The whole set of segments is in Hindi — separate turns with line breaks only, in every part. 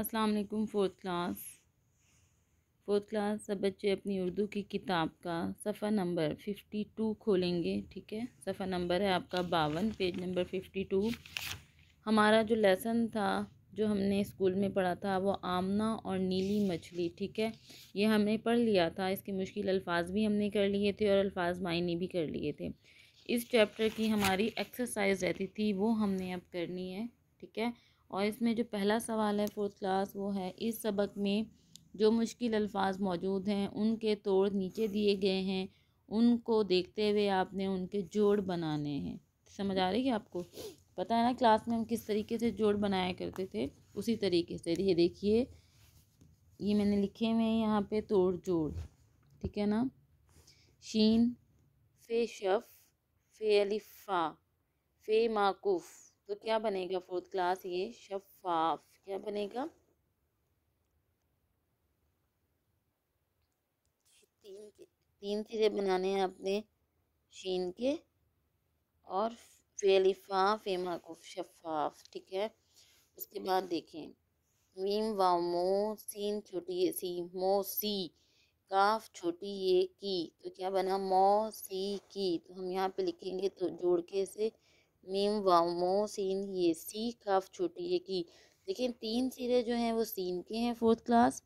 अस्सलाम वालेकुम फोर्थ क्लास फोर्थ क्लास सब बच्चे अपनी उर्दू की किताब का सफ़ा नंबर फिफ्टी टू खोलेंगे ठीक है सफ़ा नंबर है आपका बावन पेज नंबर फिफ्टी टू हमारा जो लेसन था जो हमने स्कूल में पढ़ा था वो आमना और नीली मछली ठीक है ये हमने पढ़ लिया था इसके मुश्किल अल्फाज भी हमने कर लिए थे और अल्फाज मायने भी कर लिए थे इस चैप्टर की हमारी एक्सरसाइज रहती थी वो हमने अब करनी है ठीक है और इसमें जो पहला सवाल है फोर्थ क्लास वो है इस सबक में जो मुश्किल अल्फाज मौजूद हैं उनके तोड़ नीचे दिए गए हैं उनको देखते हुए आपने उनके जोड़ बनाने हैं समझ आ रही है आपको पता है ना क्लास में हम किस तरीके से जोड़ बनाया करते थे उसी तरीके से ये देखिए ये मैंने लिखे हुए हैं यहाँ पे तोड़ जोड़ ठीक है ना शीन फे शफ फे अलिफ़ा फे माकूफ़ तो क्या बनेगा फोर्थ क्लास ये शफाफ क्या बनेगा तीन तीन सिरे बनाने हैं आपने शीन के और फेलिफा फेमा को शफाफ ठीक है उसके बाद देखें मीम वा मो सीन छोटी ये सी मो सी काफ छोटी ये की तो क्या बना मो सी की तो हम यहाँ पे लिखेंगे तो जोड़ के इसे मीम वामो सीन ये सी काफ छोटी ये की लेकिन तीन सिरे जो हैं वो सीन के हैं फोर्थ क्लास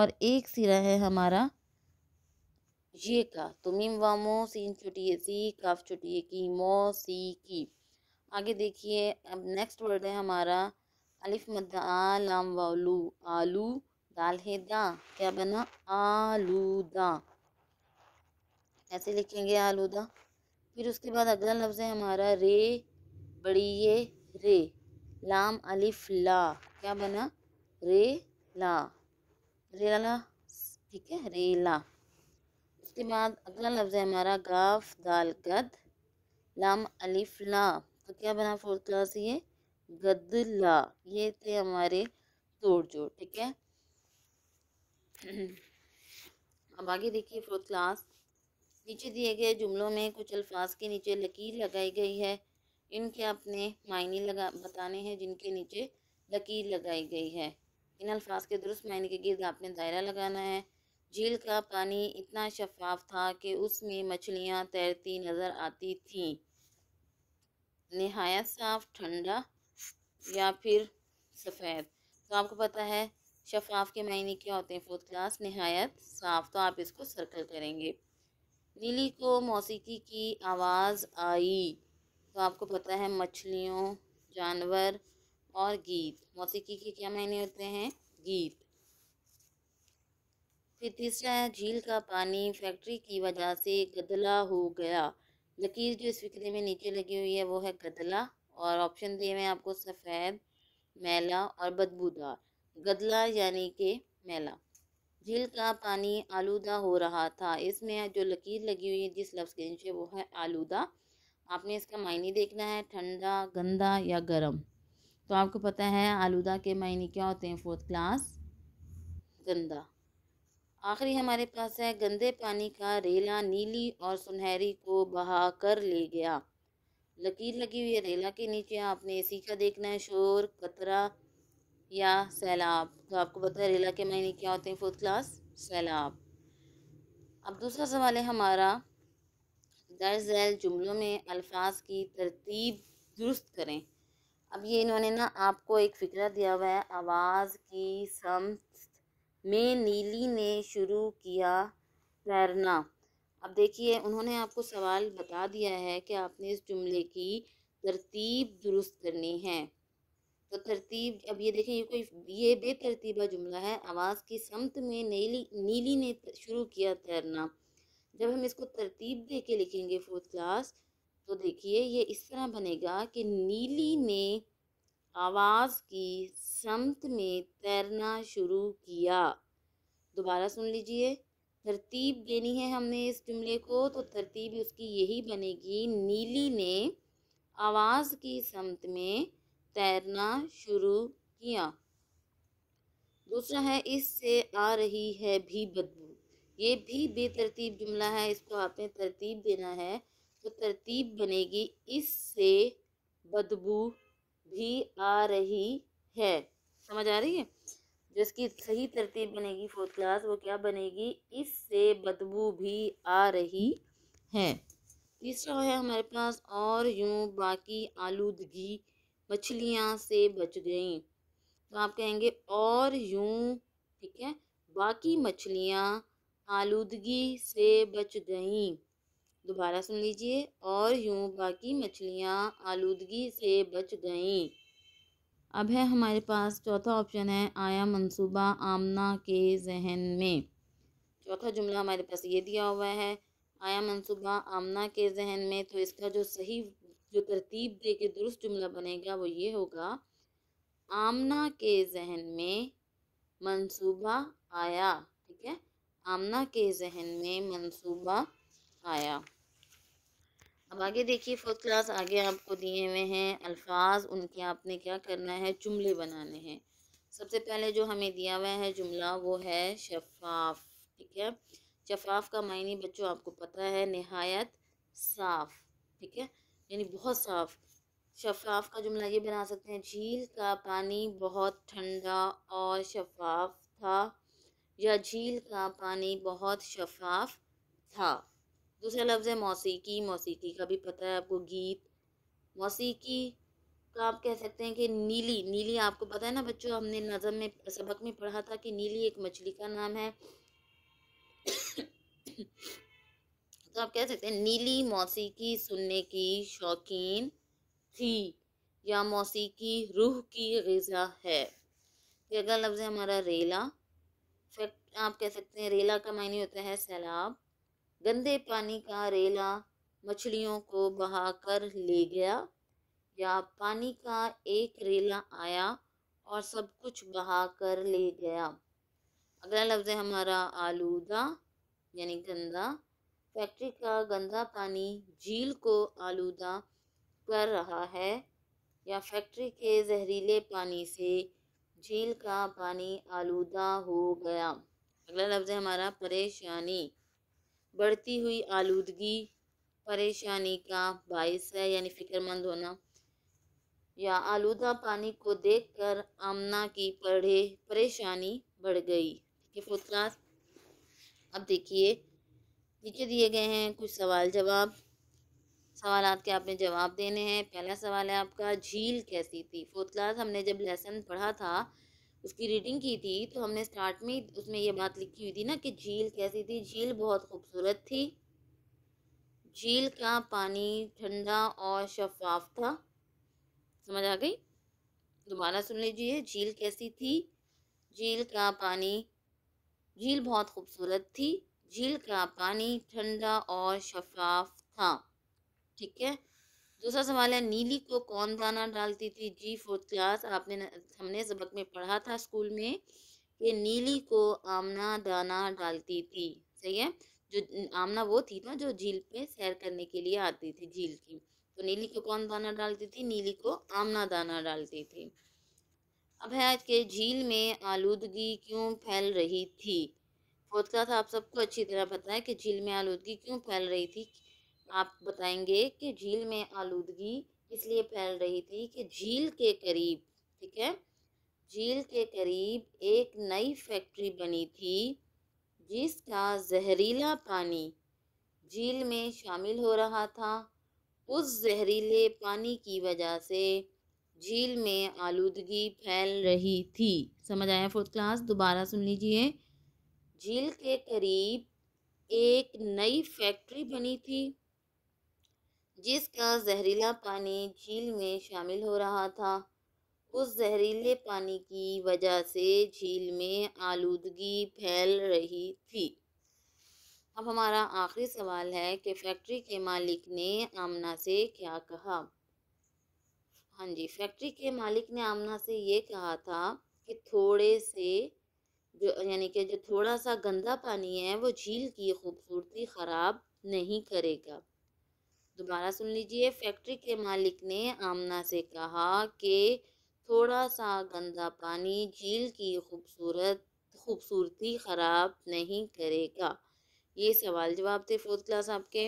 और एक सिरा है हमारा ये का तो मीम वामो सीन छोटी ये सी काफ छोटी ये की मो सी की आगे देखिए अब नेक्स्ट वर्ड है हमारा अलिफ मद लाम वालू आलू दाल है दा क्या बना आलूदा ऐसे लिखेंगे आलूदा फिर उसके बाद अगला लफ्ज़ है हमारा रे बड़ी ये रे लाम अलिफ ला क्या बना रे ला रे ला ठीक है रे ला उसके बाद अगला लफ्ज़ है हमारा गाफ दाल गद लाम अलिफ ला तो क्या बना फोर्थ क्लास ये गदला ये थे हमारे तोड़ जोड़ ठीक है अब आगे देखिए फोर्थ क्लास नीचे दिए गए जुमलों में कुछ अल्फाज के नीचे लकीर लगाई गई है इनके अपने मायने लगा बताने हैं जिनके नीचे लकीर लगाई गई है इन अल्फाज के दुरुस्त मायने के गिर्द आपने दायरा लगाना है झील का पानी इतना शफाफ था कि उसमें मछलियाँ तैरती नज़र आती थीं नहायत साफ ठंडा या फिर सफ़ेद तो आपको पता है शफाफ के मायने क्या होते हैं फोर्थ क्लास नहायत साफ तो आप इसको सर्कल करेंगे लिली को मौसीकी की आवाज़ आई तो आपको पता है मछलियों जानवर और गीत मौसीकी के क्या मायने होते हैं गीत फिर तीसरा है झील का पानी फैक्ट्री की वजह से गदला हो गया लकीर जो इस फिक्रे में नीचे लगी हुई है वो है गदला और ऑप्शन दिए हैं आपको सफ़ेद मैला और बदबूदार गदला यानी कि मैला झील का पानी आलूदा हो रहा था इसमें जो लकीर लगी हुई है जिस लफ्ज़ के नीचे वो है आलूदा आपने इसका मायने देखना है ठंडा गंदा या गर्म तो आपको पता है आलूदा के मायने क्या होते हैं फोर्थ क्लास गंदा आखिरी हमारे पास है गंदे पानी का रेला नीली और सुनहरी को बहा कर ले गया लकीर लगी हुई है रेला के नीचे आपने सीखा देखना है शोर कतरा या सैलाब तो आपको पता है रेला के महीने क्या होते हैं फोर्थ क्लास सैलाब अब दूसरा सवाल है हमारा दर्ज झैल जुमलों में अल्फाज की तरतीब दुरुस्त करें अब ये इन्होंने ना आपको एक फ़िक्रा दिया हुआ है आवाज़ की सम में नीली ने शुरू किया तैरना अब देखिए उन्होंने आपको सवाल बता दिया है कि आपने इस जुमले की तरतीब दुरुस्त करनी है तो तरतीब अब ये देखें ये कोई ये बेतरतीबा जुमला है आवाज़ की समत में नीली नीली ने शुरू किया तैरना जब हम इसको तरतीब दे के लिखेंगे फोर्थ क्लास तो देखिए ये इस तरह बनेगा कि नीली ने आवाज़ की समत में तैरना शुरू किया दोबारा सुन लीजिए तरतीब देनी है हमने इस जुमले को तो तरतीब उसकी यही बनेगी नीली ने आवाज़ की समत में तैरना शुरू किया दूसरा है इससे आ रही है भी बदबू ये भी बेतरतीब जुमला है इसको आपने तरतीब देना है तो तरतीब बनेगी इससे बदबू भी आ रही है समझ आ रही है जो इसकी सही तरतीब बनेगी फोर्थ क्लास वो क्या बनेगी इससे बदबू भी आ रही है तीसरा है हमारे पास और यूं बाकी आलूदगी मछलियाँ से बच गई तो आप कहेंगे और यूं ठीक है बाकी मछलियाँ आलूदगी से बच गईं दोबारा सुन लीजिए और यूं बाकी मछलियाँ आलूदगी से बच गईं अब है हमारे पास चौथा ऑप्शन है आया मंसूबा आमना के जहन में चौथा जुमला हमारे पास ये दिया हुआ है आया मंसूबा आमना के जहन में तो इसका जो सही जो तरतीब दे के दुरुस्त जुमला बनेगा वो ये होगा आमना के जहन में मंसूबा आया ठीक है आमना के जहन में मंसूबा आया अब आगे देखिए फोर्थ क्लास आगे आपको दिए हुए हैं अल्फाज उनके आपने क्या करना है जुमले बनाने हैं सबसे पहले जो हमें दिया हुआ है जुमला वो है शफाफ ठीक है शफाफ का मायने बच्चों आपको पता है नहायत साफ ठीक है यानी बहुत साफ़ शफाफ का जुमला ये बना सकते हैं झील का पानी बहुत ठंडा और शफाफ था या झील का पानी बहुत शफाफ था दूसरा लफ्ज़ है मौसीकी मौसीकी का भी पता है आपको गीत मौसीकी का आप कह सकते हैं कि नीली नीली आपको पता है ना बच्चों हमने नज़म में सबक में पढ़ा था कि नीली एक मछली का नाम है तो आप कह सकते हैं नीली मौसीकी सुनने की शौकीन थी या मौसीकी रूह की गज़ा है अगला लफ्ज़ है हमारा रेला फैक्ट आप कह सकते हैं रेला का मायने होता है सैलाब गंदे पानी का रेला मछलियों को बहाकर ले गया या पानी का एक रेला आया और सब कुछ बहा कर ले गया अगला लफ्ज़ है हमारा आलूदा यानी गंदा फैक्ट्री का गंदा पानी झील को आलूदा कर रहा है या फैक्ट्री के जहरीले पानी से झील का पानी आलूदा हो गया अगला लफ्ज़ है हमारा परेशानी बढ़ती हुई आलूदगी परेशानी का बायस है यानी फ़िक्रमंद होना या आलूदा पानी को देखकर आमना की पढ़े परेशानी बढ़ गई ठीक है अब देखिए नीचे दिए गए हैं कुछ सवाल जवाब सवाल के आपने जवाब देने हैं पहला सवाल है आपका झील कैसी थी फोर्थ क्लास हमने जब लेसन पढ़ा था उसकी रीडिंग की थी तो हमने स्टार्ट में उसमें ये बात लिखी हुई थी ना कि झील कैसी थी झील बहुत खूबसूरत थी झील का पानी ठंडा और शफाफ था समझ आ गई दोबारा सुन लीजिए झील कैसी थी झील का पानी झील बहुत खूबसूरत थी झील का पानी ठंडा और शफाफ था ठीक है दूसरा सवाल है नीली को कौन दाना डालती थी जी फोर्थ क्लास आपने हमने सबक में पढ़ा था स्कूल में कि नीली को आमना दाना डालती थी सही है जो आमना वो थी ना जो झील पे सैर करने के लिए आती थी झील की तो नीली को कौन दाना डालती थी नीली को आमना दाना डालती थी अब है आज के झील में आलूदगी क्यों फैल रही थी पॉडकास्ट आप सबको अच्छी तरह पता है कि झील में आलूदगी क्यों फैल रही थी आप बताएंगे कि झील में आलूदगी इसलिए फैल रही थी कि झील के करीब ठीक है झील के करीब एक नई फैक्ट्री बनी थी जिसका जहरीला पानी झील में शामिल हो रहा था उस जहरीले पानी की वजह से झील में आलूदगी फैल रही थी समझ आया फोर्थ क्लास दोबारा सुन लीजिए झील के करीब एक नई फैक्ट्री बनी थी जिसका जहरीला पानी झील में शामिल हो रहा था उस जहरीले पानी की वजह से झील में आलूदगी फैल रही थी अब हमारा आखिरी सवाल है कि फैक्ट्री के मालिक ने आमना से क्या कहा हाँ जी फैक्ट्री के मालिक ने आमना से ये कहा था कि थोड़े से जो यानी कि जो थोड़ा सा गंदा पानी है वो झील की खूबसूरती ख़राब नहीं करेगा दोबारा सुन लीजिए फैक्ट्री के मालिक ने आमना से कहा कि थोड़ा सा गंदा पानी झील की खूबसूरत खूबसूरती ख़राब नहीं करेगा ये सवाल जवाब थे फोर्थ क्लास आपके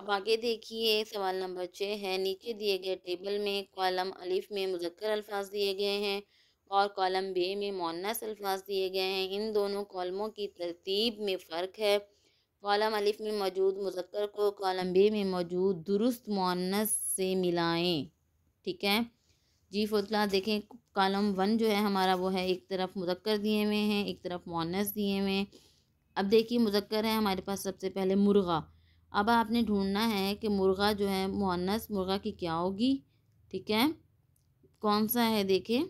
अब आगे देखिए सवाल नंबर छः है नीचे दिए गए टेबल में कॉलम अलिफ में मुजक्कर अल्फाज दिए गए हैं और कॉलम बे में मोनस अल्फाज दिए गए हैं इन दोनों कॉलमों की तरतीब में फ़र्क है कॉलम अलिफ में मौजूद मुजक्कर को कॉलम बे में मौजूद दुरुस्त मोनस से मिलाएं ठीक है जी फतला देखें कॉलम वन जो है हमारा वो है एक तरफ मुजक्कर दिए हुए हैं एक तरफ मोनस दिए हुए हैं अब देखिए मुजक्कर है हमारे पास सबसे पहले मुर्गा अब आपने ढूंढना है कि मुर्गा जो है मोनस मुर्गा की क्या होगी ठीक है कौन सा है देखें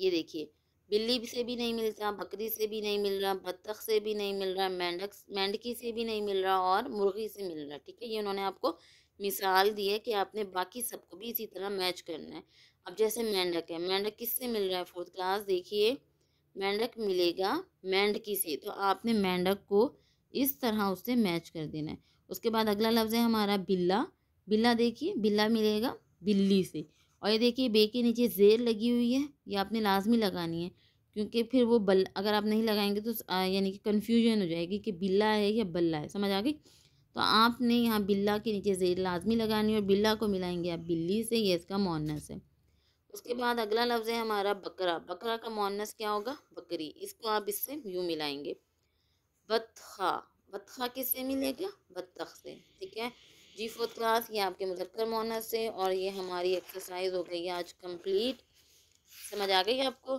ये देखिए बिल्ली से भी नहीं मिलता बकरी से भी नहीं मिल रहा बत्तख से भी नहीं मिल रहा मेंढक मेंढकी से भी नहीं मिल रहा और मुर्गी से मिल रहा ठीक है ये उन्होंने आपको मिसाल दी है कि आपने बाकी सबको भी इसी तरह मैच करना है अब जैसे मेंढक है मेंढक किससे मिल रहा है फोर्थ क्लास देखिए मेंढक मिलेगा मेंढकी से तो आपने मेंढक को इस तरह उससे मैच कर देना है उसके बाद अगला लफ्ज़ है हमारा बिल्ला बिल्ला देखिए बिल्ला मिलेगा बिल्ली से और ये देखिए बे के नीचे जेर लगी हुई है ये आपने लाजमी लगानी है क्योंकि फिर वो बल अगर आप नहीं लगाएंगे तो यानी कि कन्फ्यूजन हो जाएगी कि बिल्ला है या बल्ला है समझ आ गई तो आपने यहाँ बिल्ला के नीचे जेर लाजमी लगानी और बिल्ला को मिलाएंगे आप बिल्ली से ये इसका मोनस है उसके बाद अगला लफ्ज़ है हमारा बकरा बकरा का मोनस क्या होगा बकरी इसको आप इससे यूँ मिलाएंगे बतखा बतखा किससे मिलेगा बतख से ठीक है जी फोर्थ क्लास ये आपके मुजक्कर मोनस से और ये हमारी एक्सरसाइज हो गई आज कंप्लीट समझ आ गई आपको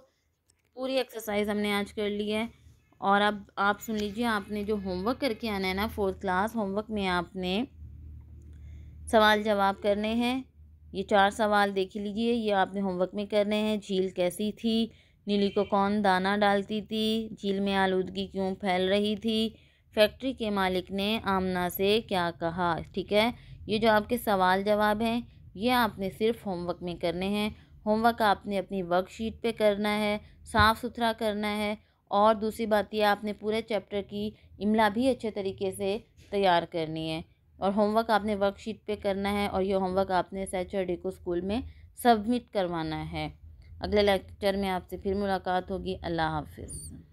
पूरी एक्सरसाइज हमने आज कर ली है और अब आप सुन लीजिए आपने जो होमवर्क करके आना है ना फोर्थ क्लास होमवर्क में आपने सवाल जवाब करने हैं ये चार सवाल देख लीजिए ये आपने होमवर्क में करने हैं झील कैसी थी नीली को कौन दाना डालती थी झील में आलूदगी क्यों फैल रही थी फैक्ट्री के मालिक ने आमना से क्या कहा ठीक है ये जो आपके सवाल जवाब हैं ये आपने सिर्फ होमवर्क में करने हैं होमवर्क आपने अपनी वर्कशीट पे करना है साफ़ सुथरा करना है और दूसरी बात यह आपने पूरे चैप्टर की इमला भी अच्छे तरीके से तैयार करनी है और होमवर्क आपने वर्कशीट पे करना है और ये होमवर्क आपने सैचरडे को स्कूल में सबमिट करवाना है अगले लेक्चर में आपसे फिर मुलाकात होगी अल्लाह हाफिज़